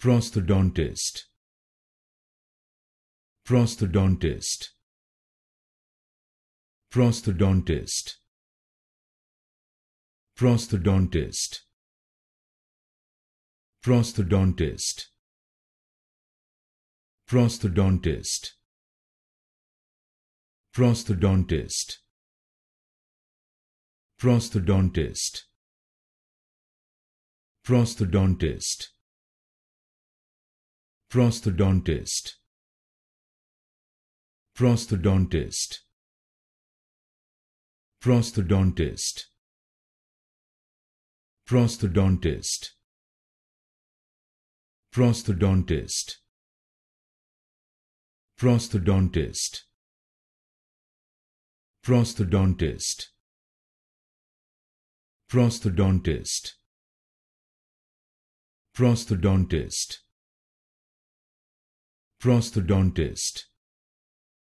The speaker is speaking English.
prosthodontist prosthodontist prosthodontist prosthodontist prosthodontist prosthodontist prosthodontist prosthodontist prosthodontist prosthodontist prosthodontist prosthodontist prosthodontist prosthodontist prosthodontist prosthodontist prosthodontist prosthodontist prosthodontist